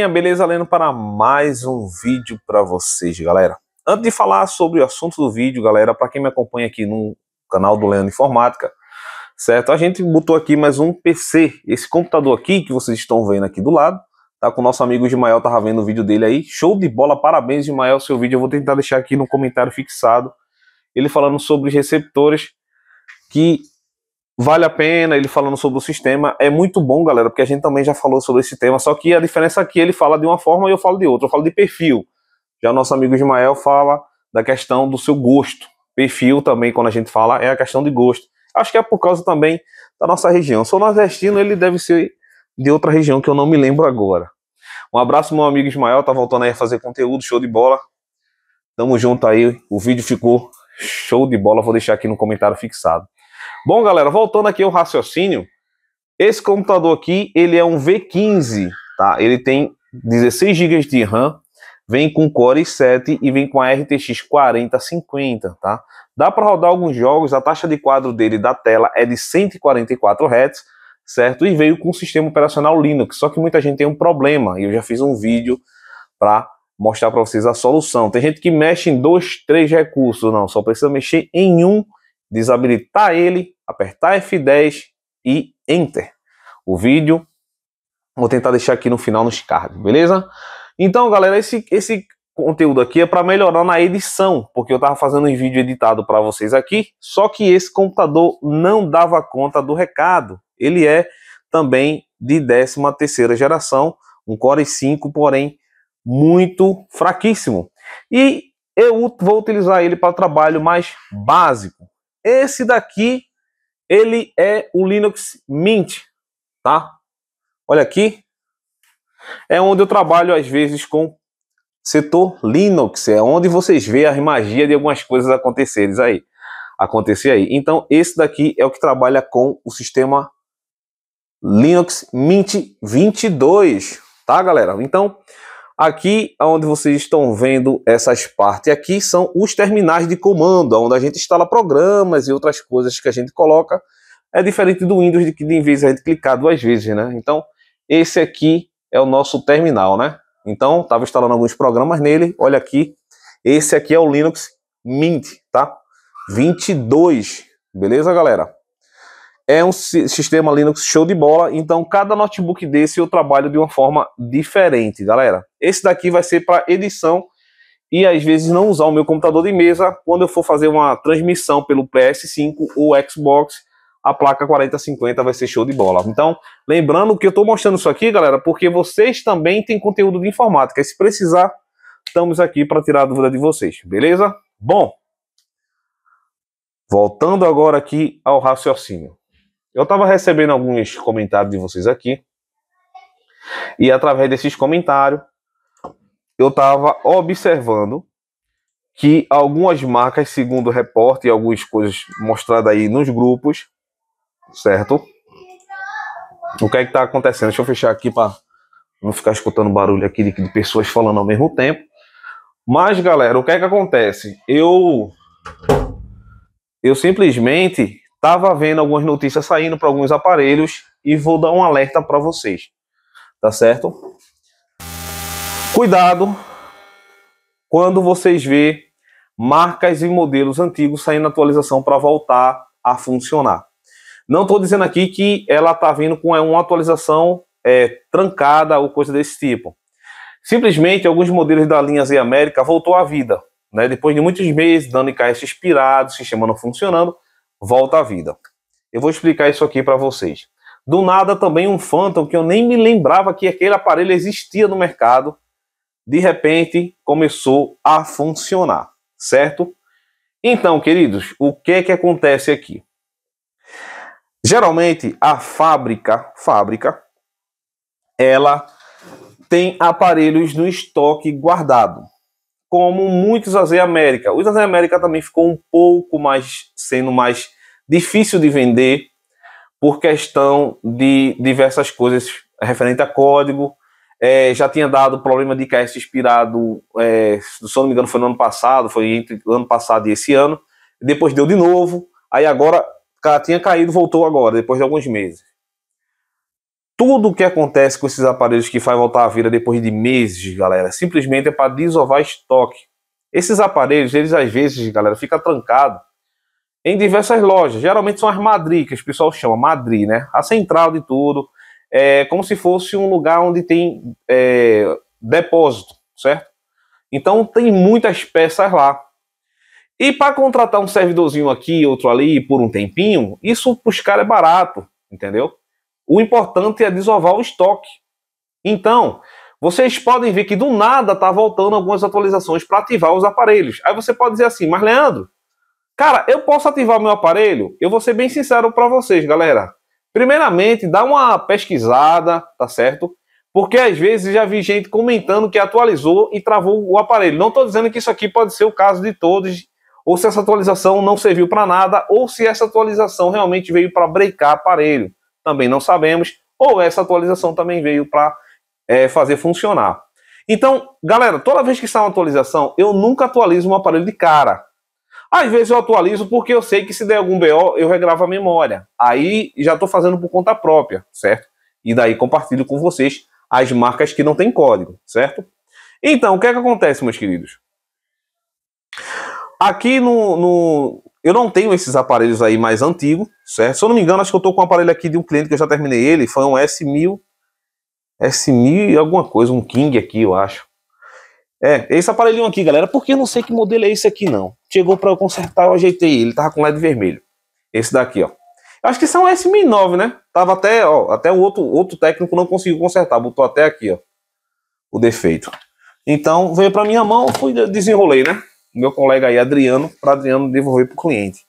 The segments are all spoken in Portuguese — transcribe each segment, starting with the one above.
galerinha, beleza? Lendo para mais um vídeo para vocês, galera. Antes de falar sobre o assunto do vídeo, galera, para quem me acompanha aqui no canal do Leandro Informática, certo? A gente botou aqui mais um PC. Esse computador aqui que vocês estão vendo aqui do lado, tá com o nosso amigo Ismael, tava vendo o vídeo dele aí. Show de bola, parabéns Ismael, seu vídeo eu vou tentar deixar aqui no comentário fixado. Ele falando sobre receptores que Vale a pena ele falando sobre o sistema. É muito bom, galera, porque a gente também já falou sobre esse tema. Só que a diferença é que ele fala de uma forma e eu falo de outra. Eu falo de perfil. Já o nosso amigo Ismael fala da questão do seu gosto. Perfil também, quando a gente fala, é a questão de gosto. Acho que é por causa também da nossa região. Sou nordestino, ele deve ser de outra região que eu não me lembro agora. Um abraço, meu amigo Ismael. Tá voltando aí a fazer conteúdo, show de bola. Tamo junto aí. O vídeo ficou show de bola. Vou deixar aqui no comentário fixado. Bom, galera, voltando aqui ao raciocínio, esse computador aqui, ele é um V15, tá? Ele tem 16 GB de RAM, vem com Core i7 e vem com a RTX 4050, tá? Dá para rodar alguns jogos, a taxa de quadro dele da tela é de 144 Hz, certo? E veio com o sistema operacional Linux, só que muita gente tem um problema, e eu já fiz um vídeo para mostrar para vocês a solução. Tem gente que mexe em dois, três recursos, não, só precisa mexer em um recurso desabilitar ele, apertar F10 e Enter. O vídeo vou tentar deixar aqui no final nos cards, beleza? Então, galera, esse, esse conteúdo aqui é para melhorar na edição, porque eu estava fazendo um vídeo editado para vocês aqui, só que esse computador não dava conta do recado. Ele é também de 13ª geração, um Core 5, porém muito fraquíssimo. E eu vou utilizar ele para trabalho mais básico. Esse daqui, ele é o Linux Mint, tá? Olha aqui. É onde eu trabalho às vezes com setor Linux, é onde vocês veem a magia de algumas coisas acontecerem aí. Acontecer aí. Então, esse daqui é o que trabalha com o sistema Linux Mint 22, tá, galera? Então, Aqui onde vocês estão vendo essas partes aqui são os terminais de comando, onde a gente instala programas e outras coisas que a gente coloca. É diferente do Windows de que de vez a gente clicar duas vezes, né? Então, esse aqui é o nosso terminal, né? Então, estava instalando alguns programas nele, olha aqui. Esse aqui é o Linux Mint, tá? 22, beleza, galera? É um sistema Linux show de bola, então cada notebook desse eu trabalho de uma forma diferente, galera. Esse daqui vai ser para edição e às vezes não usar o meu computador de mesa quando eu for fazer uma transmissão pelo PS5 ou Xbox. A placa 4050 vai ser show de bola. Então, lembrando que eu estou mostrando isso aqui, galera, porque vocês também têm conteúdo de informática. E se precisar, estamos aqui para tirar a dúvida de vocês, beleza? Bom, voltando agora aqui ao raciocínio. Eu estava recebendo alguns comentários de vocês aqui. E através desses comentários, eu estava observando que algumas marcas, segundo o repórter e algumas coisas mostradas aí nos grupos, certo? O que é que tá acontecendo? Deixa eu fechar aqui para não ficar escutando barulho aqui de, de, pessoas falando ao mesmo tempo. Mas, galera, o que é que acontece? Eu eu simplesmente estava vendo algumas notícias saindo para alguns aparelhos e vou dar um alerta para vocês. Tá certo? Cuidado quando vocês vê marcas e modelos antigos saindo atualização para voltar a funcionar. Não estou dizendo aqui que ela está vindo com é, uma atualização é, trancada ou coisa desse tipo. Simplesmente alguns modelos da linha Z América voltou à vida. Né? Depois de muitos meses, dando caixa expirado, sistema não funcionando, volta à vida. Eu vou explicar isso aqui para vocês. Do nada também um Phantom que eu nem me lembrava que aquele aparelho existia no mercado de repente começou a funcionar, certo? Então, queridos, o que é que acontece aqui? Geralmente a fábrica, fábrica, ela tem aparelhos no estoque guardado, como muitos AZ América. Os AZ América também ficou um pouco mais sendo mais difícil de vender por questão de diversas coisas referente a código, é, já tinha dado problema de cast expirado, é, se não me engano, foi no ano passado, foi entre ano passado e esse ano. Depois deu de novo. Aí agora cara, tinha caído, voltou agora, depois de alguns meses. Tudo o que acontece com esses aparelhos que faz voltar a vida depois de meses, galera, simplesmente é para desovar estoque. Esses aparelhos, eles às vezes, galera, fica trancado em diversas lojas. Geralmente são as madri, que o pessoal chama madri, né? A central de tudo é como se fosse um lugar onde tem é, depósito, certo? Então tem muitas peças lá. E para contratar um servidorzinho aqui, outro ali, por um tempinho, isso para os caras é barato, entendeu? O importante é desovar o estoque. Então, vocês podem ver que do nada tá voltando algumas atualizações para ativar os aparelhos. Aí você pode dizer assim, mas Leandro, cara, eu posso ativar meu aparelho? Eu vou ser bem sincero para vocês, galera. Primeiramente, dá uma pesquisada, tá certo? Porque às vezes já vi gente comentando que atualizou e travou o aparelho. Não estou dizendo que isso aqui pode ser o caso de todos, ou se essa atualização não serviu para nada, ou se essa atualização realmente veio para brecar aparelho. Também não sabemos, ou essa atualização também veio para é, fazer funcionar. Então, galera, toda vez que sai uma atualização, eu nunca atualizo um aparelho de cara. Às vezes eu atualizo porque eu sei que se der algum BO, eu regravo a memória. Aí já estou fazendo por conta própria, certo? E daí compartilho com vocês as marcas que não tem código, certo? Então, o que é que acontece, meus queridos? Aqui no, no, Eu não tenho esses aparelhos aí mais antigos, certo? Se eu não me engano, acho que eu estou com um aparelho aqui de um cliente que eu já terminei ele, foi um S1000... S1000 e alguma coisa, um King aqui, eu acho. É, esse aparelhinho aqui, galera, porque eu não sei que modelo é esse aqui, não. Chegou para eu consertar, eu ajeitei ele, tava com LED vermelho. Esse daqui, ó. Acho que são é S1009, né? Tava até, ó, até o outro, outro técnico não conseguiu consertar, botou até aqui, ó, o defeito. Então, veio para minha mão, fui desenrolei, né? Meu colega aí, Adriano, para Adriano devolver pro cliente.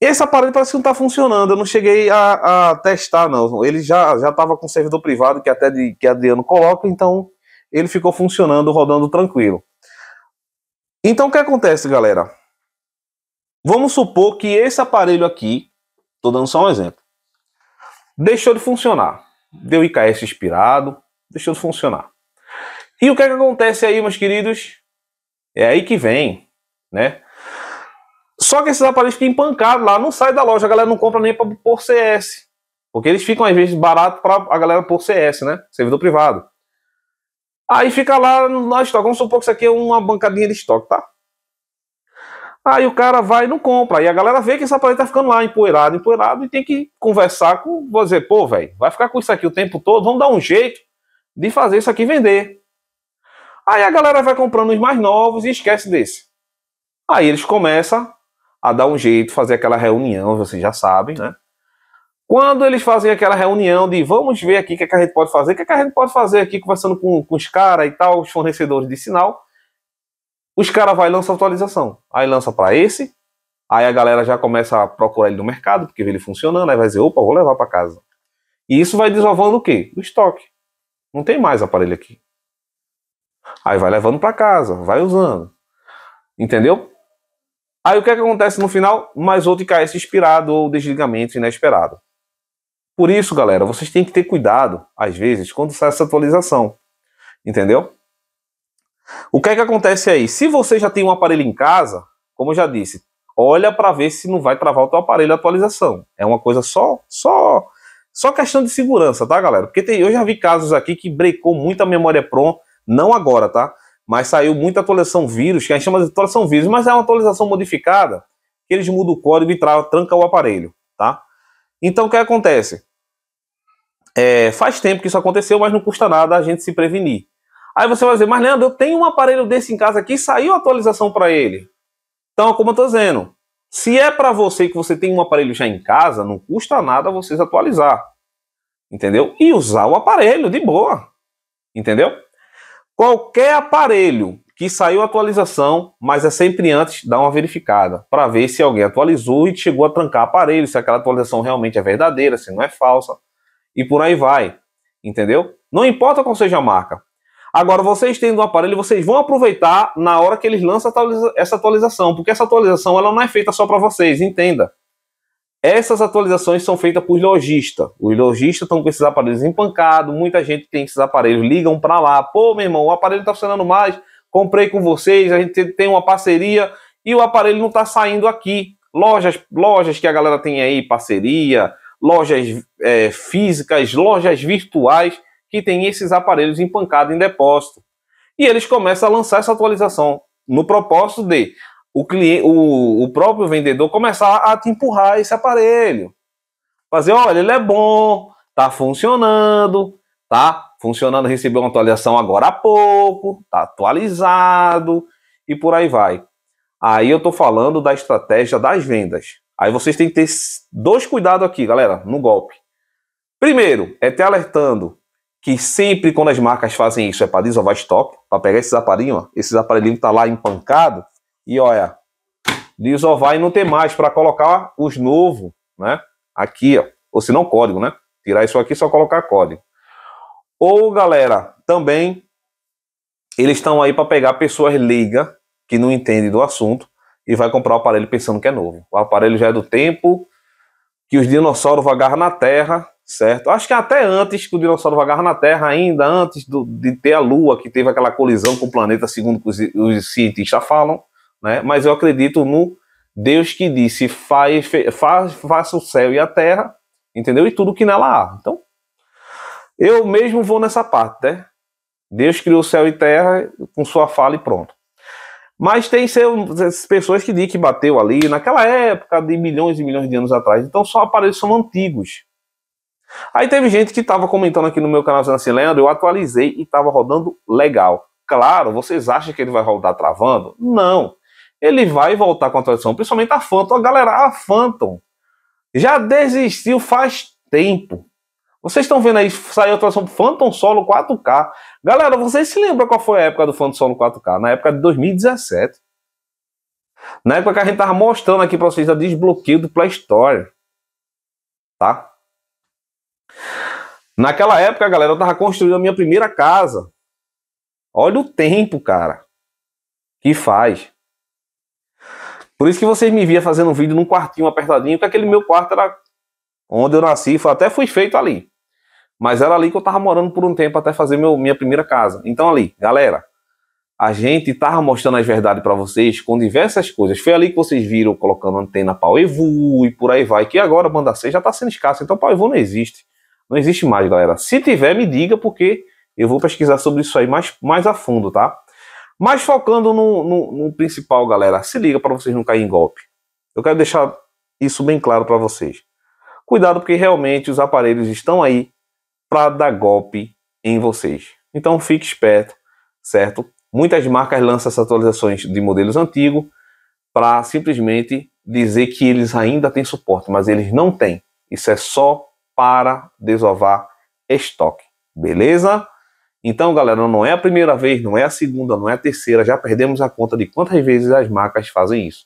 Esse aparelho parece que não tá funcionando, eu não cheguei a, a testar, não. Ele já já tava com servidor privado, que até de, que Adriano coloca, então ele ficou funcionando, rodando tranquilo. Então o que acontece, galera? Vamos supor que esse aparelho aqui, estou dando só um exemplo, deixou de funcionar. Deu IKS expirado, deixou de funcionar. E o que, é que acontece aí, meus queridos? É aí que vem, né? Só que esses aparelhos ficam empancados lá, não sai da loja, a galera não compra nem para por CS. Porque eles ficam, às vezes, barato para a galera por CS, né? Servidor privado. Aí fica lá no estoque. Vamos supor que isso aqui é uma bancadinha de estoque, tá? Aí o cara vai e não compra. E a galera vê que essa parede tá ficando lá empoeirado, empoeirado, e tem que conversar com você. Pô, velho, vai ficar com isso aqui o tempo todo? Vamos dar um jeito de fazer isso aqui vender. Aí a galera vai comprando os mais novos e esquece desse. Aí eles começam a dar um jeito, fazer aquela reunião, vocês já sabem, né? Quando eles fazem aquela reunião de vamos ver aqui o que, é que a gente pode fazer, o que, é que a gente pode fazer aqui, conversando com, com os caras e tal, os fornecedores de sinal, os caras vão lançar atualização. Aí lança para esse, aí a galera já começa a procurar ele no mercado, porque vê ele funcionando, aí vai dizer, opa, vou levar para casa. E isso vai desovando o quê? O estoque. Não tem mais aparelho aqui. Aí vai levando para casa, vai usando. Entendeu? Aí o que, é que acontece no final? Mais outro IKS inspirado ou desligamento inesperado. Por isso, galera, vocês têm que ter cuidado, às vezes, quando sai essa atualização. Entendeu? O que é que acontece aí? Se você já tem um aparelho em casa, como eu já disse, olha para ver se não vai travar o teu aparelho a atualização. É uma coisa só, só, só questão de segurança, tá, galera? Porque tem, eu já vi casos aqui que brecou muita memória PROM, não agora, tá? Mas saiu muita atualização vírus, que a gente chama de atualização vírus, mas é uma atualização modificada, que eles mudam o código e tra tranca o aparelho, tá? Então o que acontece? É, faz tempo que isso aconteceu, mas não custa nada a gente se prevenir. Aí você vai dizer, mas Leandro, eu tenho um aparelho desse em casa aqui, saiu a atualização para ele. Então, como eu estou dizendo, se é para você que você tem um aparelho já em casa, não custa nada vocês atualizar. Entendeu? E usar o aparelho de boa. Entendeu? Qualquer aparelho que saiu a atualização, mas é sempre antes dar uma verificada para ver se alguém atualizou e chegou a trancar aparelho, se aquela atualização realmente é verdadeira, se não é falsa e por aí vai, entendeu? Não importa qual seja a marca. Agora vocês tendo o um aparelho, vocês vão aproveitar na hora que eles lançam essa atualização, porque essa atualização ela não é feita só para vocês, entenda. Essas atualizações são feitas por lojista. Os lojistas estão com esses aparelhos empancados, muita gente tem esses aparelhos, ligam para lá, pô, meu irmão, o aparelho está funcionando mais, comprei com vocês, a gente tem uma parceria e o aparelho não está saindo aqui. Lojas, lojas que a galera tem aí, parceria, lojas é, físicas, lojas virtuais que tem esses aparelhos empancados em depósito. E eles começam a lançar essa atualização no propósito de o, cliente, o, o próprio vendedor começar a te empurrar esse aparelho. Fazer, olha, ele é bom, tá funcionando, tá? funcionando, recebeu uma atualização agora há pouco, está atualizado e por aí vai. Aí eu estou falando da estratégia das vendas. Aí vocês têm que ter dois cuidados aqui, galera, no golpe. Primeiro, é te alertando que sempre quando as marcas fazem isso é para desovar estoque, para pegar esses aparelhinhos, ó, esses aparelhinhos que tá lá empancado e olha, desovar e não ter mais para colocar os novos, né? Aqui, ó, ou se não código, né? Tirar isso aqui só colocar código. Ou, galera, também eles estão aí para pegar pessoas liga que não entendem do assunto e vai comprar o aparelho pensando que é novo. O aparelho já é do tempo que os dinossauros vagaram na Terra, certo? Acho que até antes que o dinossauro vagar na Terra, ainda antes do, de ter a Lua, que teve aquela colisão com o planeta, segundo os, os cientistas falam, né? Mas eu acredito no Deus que disse, faz, faz, faça o céu e a terra, entendeu? E tudo que nela há. Então, eu mesmo vou nessa parte, né? Deus criou céu e terra com sua fala e pronto. Mas tem seu, pessoas que dizem que bateu ali naquela época de milhões e milhões de anos atrás. Então só aparelhos são antigos. Aí teve gente que estava comentando aqui no meu canal dizendo assim, Leandro, eu atualizei e estava rodando legal. Claro, vocês acham que ele vai rodar travando? Não. Ele vai voltar com a atualização, principalmente a Phantom. A galera, a Phantom já desistiu faz tempo. Vocês estão vendo aí, saiu a atuação Phantom Solo 4K. Galera, vocês se lembram qual foi a época do Phantom Solo 4K? Na época de 2017. Na época que a gente estava mostrando aqui para vocês a desbloqueio do Play Store. Tá? Naquela época, galera, eu tava construindo a minha primeira casa. Olha o tempo, cara. Que faz. Por isso que vocês me via fazendo um vídeo num quartinho apertadinho, porque aquele meu quarto era onde eu nasci, foi, até fui feito ali. Mas era ali que eu tava morando por um tempo até fazer meu, minha primeira casa. Então ali, galera, a gente tava mostrando as verdades para vocês com diversas coisas. Foi ali que vocês viram colocando antena pau evu e por aí vai, que agora banda C já tá sendo escassa, então pau evu não existe. Não existe mais, galera. Se tiver, me diga, porque eu vou pesquisar sobre isso aí mais, mais a fundo, tá? Mas focando no, no, no principal, galera, se liga para vocês não caírem em golpe. Eu quero deixar isso bem claro para vocês. Cuidado, porque realmente os aparelhos estão aí para dar golpe em vocês. Então fique esperto, certo? Muitas marcas lançam as atualizações de modelos antigos para simplesmente dizer que eles ainda têm suporte, mas eles não têm. Isso é só para desovar estoque, beleza? Então, galera, não é a primeira vez, não é a segunda, não é a terceira, já perdemos a conta de quantas vezes as marcas fazem isso.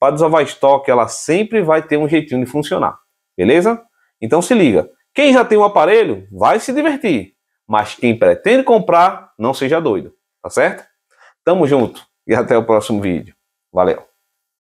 Para desovar estoque, ela sempre vai ter um jeitinho de funcionar, beleza? Então se liga. Quem já tem um aparelho vai se divertir, mas quem pretende comprar, não seja doido, tá certo? Tamo junto e até o próximo vídeo. Valeu!